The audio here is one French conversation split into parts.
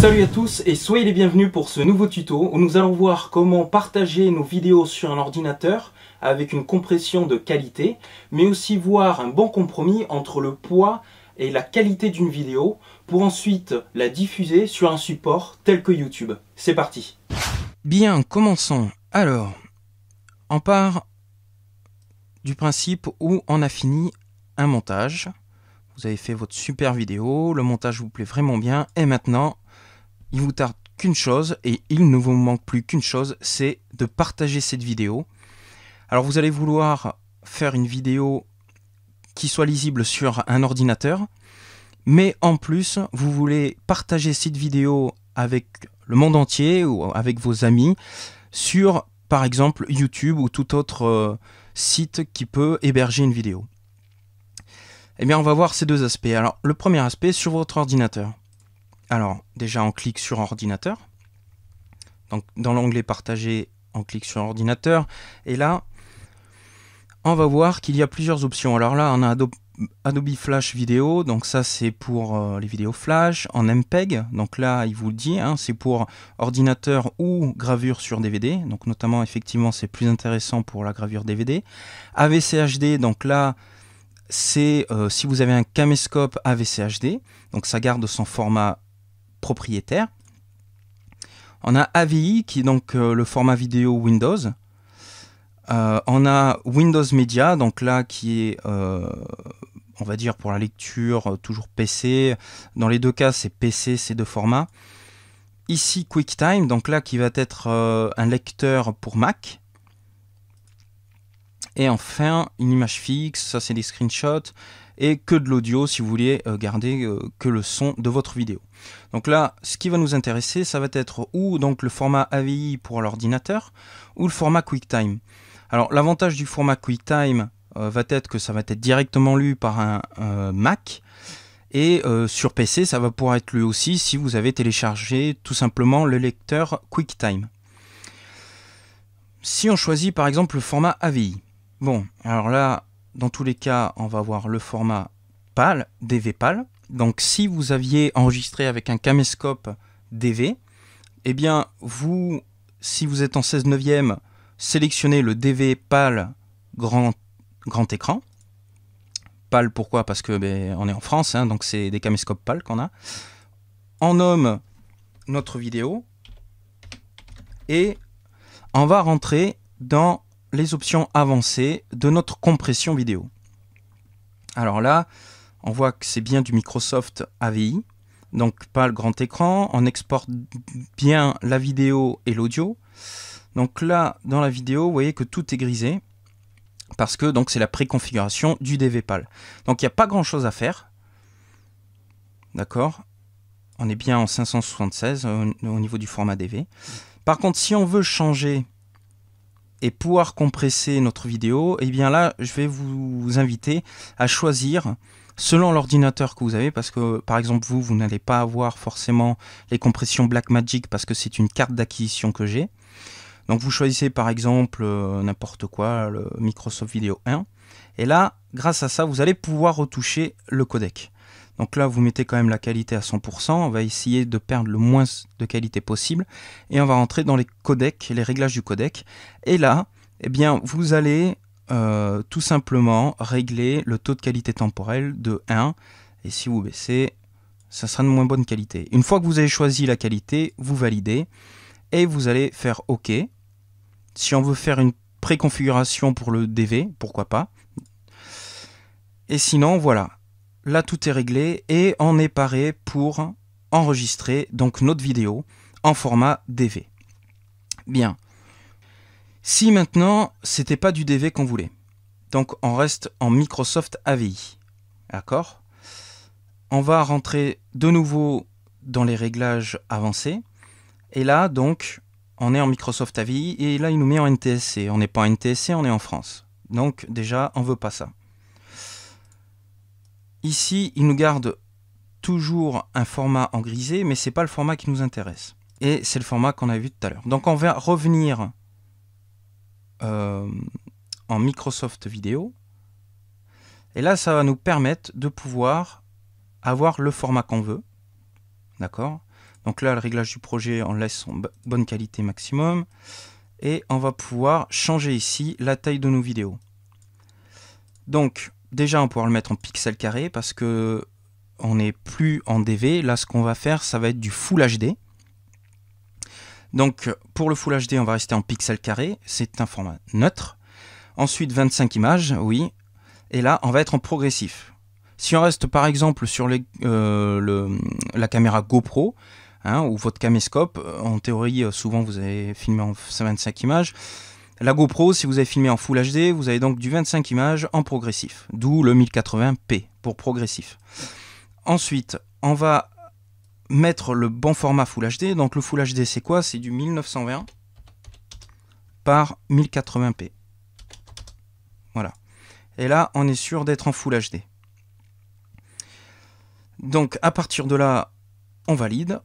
Salut à tous et soyez les bienvenus pour ce nouveau tuto où nous allons voir comment partager nos vidéos sur un ordinateur avec une compression de qualité mais aussi voir un bon compromis entre le poids et la qualité d'une vidéo pour ensuite la diffuser sur un support tel que YouTube. C'est parti Bien, commençons. Alors, on part du principe où on a fini un montage. Vous avez fait votre super vidéo, le montage vous plaît vraiment bien et maintenant il vous tarde qu'une chose, et il ne vous manque plus qu'une chose, c'est de partager cette vidéo. Alors vous allez vouloir faire une vidéo qui soit lisible sur un ordinateur, mais en plus vous voulez partager cette vidéo avec le monde entier ou avec vos amis sur par exemple YouTube ou tout autre euh, site qui peut héberger une vidéo. Eh bien on va voir ces deux aspects. Alors le premier aspect sur votre ordinateur. Alors, déjà, on clique sur ordinateur. Donc, dans l'onglet partagé, on clique sur ordinateur. Et là, on va voir qu'il y a plusieurs options. Alors là, on a Adobe, Flash Vidéo. Donc, ça, c'est pour euh, les vidéos Flash en MPEG. Donc là, il vous le dit, hein, c'est pour ordinateur ou gravure sur DVD. Donc, notamment, effectivement, c'est plus intéressant pour la gravure DVD. AVCHD, donc là, c'est euh, si vous avez un caméscope AVCHD, donc ça garde son format propriétaire. On a AVI qui est donc euh, le format vidéo Windows. Euh, on a Windows Media, donc là qui est, euh, on va dire pour la lecture, toujours PC. Dans les deux cas, c'est PC, ces deux formats. Ici QuickTime, donc là qui va être un lecteur pour Mac. Et enfin, une image fixe, ça c'est des screenshots et que de l'audio si vous voulez euh, garder euh, que le son de votre vidéo. Donc là, ce qui va nous intéresser, ça va être ou donc le format AVI pour l'ordinateur ou le format QuickTime. Alors l'avantage du format QuickTime euh, va être que ça va être directement lu par un Mac. Et sur PC, ça va pouvoir être lu aussi si vous avez téléchargé tout simplement le lecteur QuickTime. Si on choisit par exemple le format AVI, bon, alors là, dans tous les cas, on va avoir le format PAL, DV-PAL. Donc si vous aviez enregistré avec un caméscope DV, eh bien vous, si vous êtes en 16 neuvième, sélectionnez le DV PAL grand, grand écran. PAL pourquoi Parce que ben, on est en France, hein, donc c'est des caméscopes PAL qu'on a. On nomme notre vidéo et on va rentrer dans les options avancées de notre compression vidéo. Alors là, on voit que c'est bien du Microsoft AVI, donc pas le grand écran, on exporte bien la vidéo et l'audio. Donc là, dans la vidéo, vous voyez que tout est grisé, parce que c'est la préconfiguration du DVPAL. Donc il n'y a pas grand chose à faire, d'accord On est bien en 576 euh, au niveau du format DV. Par contre, si on veut changer et pouvoir compresser notre vidéo, et eh bien là, je vais vous inviter à choisir selon l'ordinateur que vous avez, parce que par exemple vous, vous n'allez pas avoir forcément les compressions Blackmagic parce que c'est une carte d'acquisition que j'ai. Donc vous choisissez par exemple euh, n'importe quoi, le Microsoft Video 1. Et là, grâce à ça, vous allez pouvoir retoucher le codec. Donc là, vous mettez quand même la qualité à 100%. On va essayer de perdre le moins de qualité possible. Et on va rentrer dans les codecs, les réglages du codec. Et là, eh bien, vous allez euh, tout simplement régler le taux de qualité temporelle de 1. Et si vous baissez, ça sera de moins bonne qualité. Une fois que vous avez choisi la qualité, vous validez. Et vous allez faire OK. Si on veut faire une préconfiguration pour le DV, pourquoi pas. Et sinon, voilà, là tout est réglé et on est paré pour enregistrer donc notre vidéo en format DV. Bien. Si maintenant c'était pas du DV qu'on voulait, donc on reste en Microsoft AVI, d'accord On va rentrer de nouveau dans les réglages avancés et là donc on est en Microsoft AVI et là il nous met en NTSC. On n'est pas en NTSC, on est en France. Donc déjà on veut pas ça. Ici, il nous garde toujours un format en grisé, mais ce n'est pas le format qui nous intéresse. Et c'est le format qu'on a vu tout à l'heure. Donc on va revenir euh, en Microsoft Vidéo. Et là, ça va nous permettre de pouvoir avoir le format qu'on veut. D'accord Donc là, le réglage du projet, on laisse en bonne qualité maximum. Et on va pouvoir changer ici la taille de nos vidéos. Donc, déjà, on pourra le mettre en pixel carré parce que on n'est plus en DV. Là, ce qu'on va faire, ça va être du Full HD. Donc, pour le Full HD, on va rester en pixels carré. C'est un format neutre. Ensuite, 25 images, oui. Et là, on va être en progressif. Si on reste par exemple sur euh, la caméra GoPro, hein, ou votre caméscope, en théorie, euh, souvent vous avez filmé en 25 images, la GoPro, si vous avez filmé en Full HD, vous avez donc du 25 images en progressif, d'où le 1080p pour progressif. Ensuite, on va mettre le bon format Full HD. Donc le Full HD, c'est quoi C'est du 1920 par 1080p. Voilà. Et là, on est sûr d'être en Full HD. Donc à partir de là, on valide.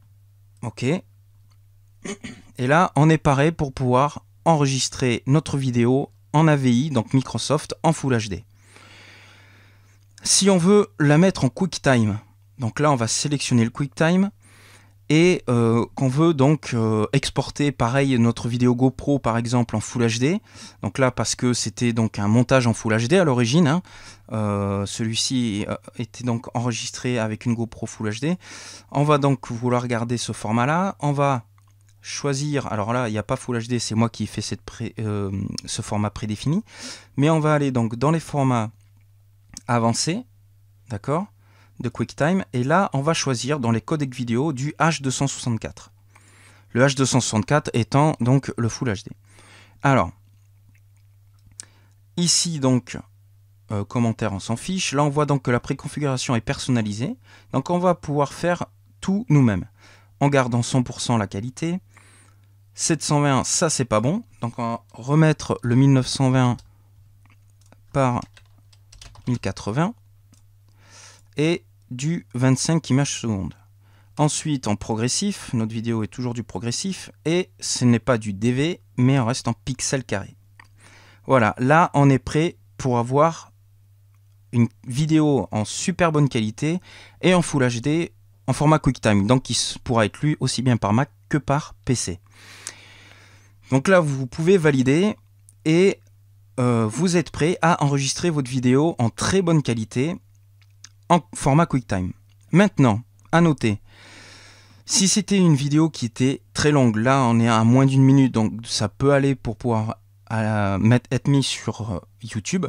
OK. Et là, on est paré pour pouvoir enregistrer notre vidéo en AVI, donc Microsoft, en Full HD. Si on veut la mettre en QuickTime, donc là on va sélectionner le QuickTime et euh, qu'on veut donc euh, exporter pareil notre vidéo GoPro par exemple en Full HD. Donc là parce que c'était donc un montage en Full HD à l'origine, hein. euh, celui-ci était donc enregistré avec une GoPro Full HD. On va donc vouloir garder ce format là. On va choisir, alors là, il n'y a pas Full HD, c'est moi qui fais cette euh, ce format prédéfini, mais on va aller donc dans les formats avancés, d'accord, de QuickTime, et là, on va choisir dans les codecs vidéo du H264. Le H264 étant donc le Full HD. Alors, ici donc, euh, commentaire, on s'en fiche. Là, on voit donc que la préconfiguration est personnalisée. Donc, on va pouvoir faire tout nous-mêmes en gardant 100% la qualité, 720, ça c'est pas bon. Donc on va remettre le 1920 par 1080 et du 25 images secondes. Ensuite en progressif, notre vidéo est toujours du progressif et ce n'est pas du DV mais on reste en pixels carrés. Voilà, là on est prêt pour avoir une vidéo en super bonne qualité et en Full HD en format QuickTime, donc qui pourra être lu aussi bien par Mac que par PC. Donc là, vous pouvez valider et euh, vous êtes prêt à enregistrer votre vidéo en très bonne qualité en format QuickTime. Maintenant, à noter, si c'était une vidéo qui était très longue, là on est à moins d'une minute, donc ça peut aller pour pouvoir mettre, être mis sur euh, YouTube.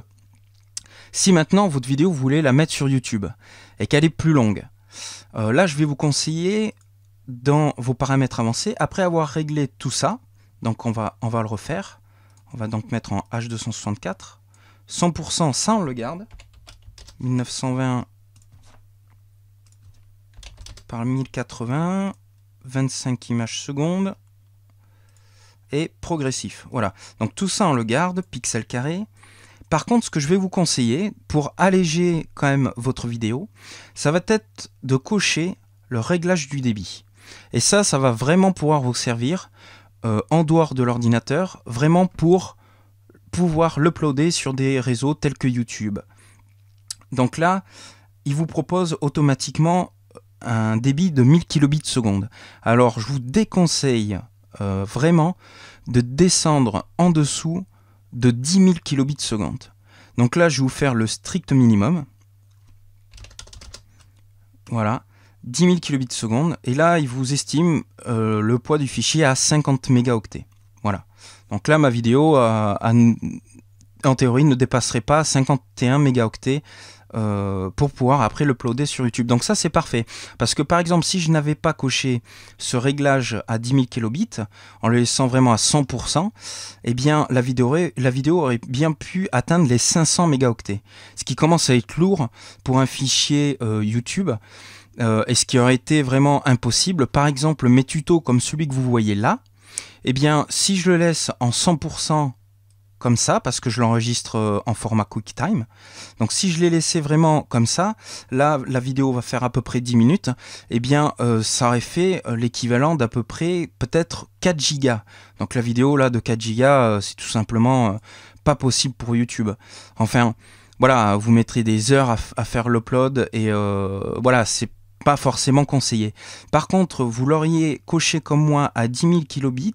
Si maintenant votre vidéo vous voulez la mettre sur YouTube et qu'elle est plus longue, euh, là je vais vous conseiller dans vos paramètres avancés, après avoir réglé tout ça, donc on va, on va le refaire. On va donc mettre en H264. 100%, ça on le garde. 1920 par 1080. 25 images secondes. Et progressif. Voilà. Donc tout ça on le garde, pixel carré. Par contre, ce que je vais vous conseiller, pour alléger quand même votre vidéo, ça va être de cocher le réglage du débit. Et ça, ça va vraiment pouvoir vous servir euh, en dehors de l'ordinateur, vraiment pour pouvoir l'uploader sur des réseaux tels que YouTube. Donc là, il vous propose automatiquement euh, un débit de 1000 kilobits seconde. Alors je vous déconseille euh, vraiment de descendre en dessous de 10 000 kilobits seconde. Donc là, je vais vous faire le strict minimum. Voilà. 10 000 seconde Et là, il vous estime euh, le poids du fichier à 50 mégaoctets. Voilà. Donc là, ma vidéo, euh, en théorie, ne dépasserait pas 51 mégaoctets euh, pour pouvoir après le l'uploader sur YouTube. Donc ça, c'est parfait. Parce que par exemple, si je n'avais pas coché ce réglage à 10 000 kilobits, en le laissant vraiment à 100%, eh bien, la vidéo, aurait, la vidéo aurait bien pu atteindre les 500 mégaoctets. Ce qui commence à être lourd pour un fichier YouTube. Euh, et ce qui aurait été vraiment impossible, par exemple mes tutos comme celui que vous voyez là, et eh bien si je le laisse en 100% comme ça, parce que je l'enregistre euh, en format QuickTime, donc si je l'ai laissé vraiment comme ça, là la vidéo va faire à peu près 10 minutes, et eh bien euh, ça aurait fait l'équivalent d'à peu près peut-être 4 gigas. Donc la vidéo là de 4 gigas, c'est tout simplement pas possible pour YouTube. Enfin voilà, vous mettrez des heures à, faire l'upload et voilà, c'est pas forcément conseillé. Par contre, vous l'auriez coché comme moi à 10 000 kilobits,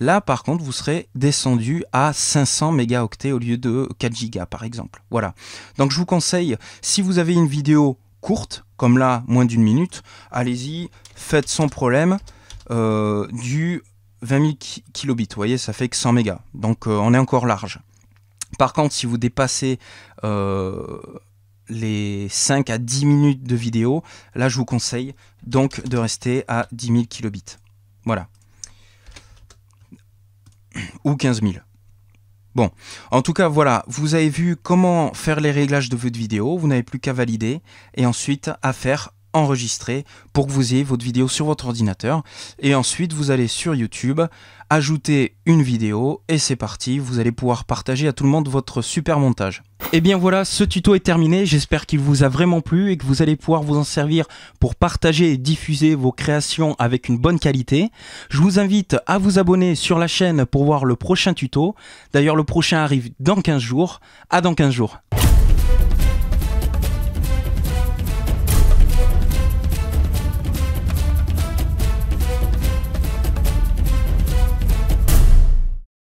là par contre vous serez descendu à 500 mégaoctets au lieu de 4 gigas par exemple. Voilà. Donc je vous conseille, si vous avez une vidéo courte, comme là moins d'une minute, allez-y, faites sans problème euh, du 20 000 kilobits. Vous voyez, ça fait que 100 mégas. Donc euh, on est encore large. Par contre, si vous dépassez... Euh, les 5 à 10 minutes de vidéo, là je vous conseille donc de rester à 10 000 kilobits. Voilà. Ou 15 000. Bon, en tout cas voilà, vous avez vu comment faire les réglages de votre vidéo, vous n'avez plus qu'à valider et ensuite à faire enregistrer pour que vous ayez votre vidéo sur votre ordinateur. Et ensuite, vous allez sur YouTube, ajouter une vidéo et c'est parti, vous allez pouvoir partager à tout le monde votre super montage. Et eh bien voilà, ce tuto est terminé, j'espère qu'il vous a vraiment plu et que vous allez pouvoir vous en servir pour partager et diffuser vos créations avec une bonne qualité. Je vous invite à vous abonner sur la chaîne pour voir le prochain tuto. D'ailleurs, le prochain arrive dans 15 jours. À dans 15 jours.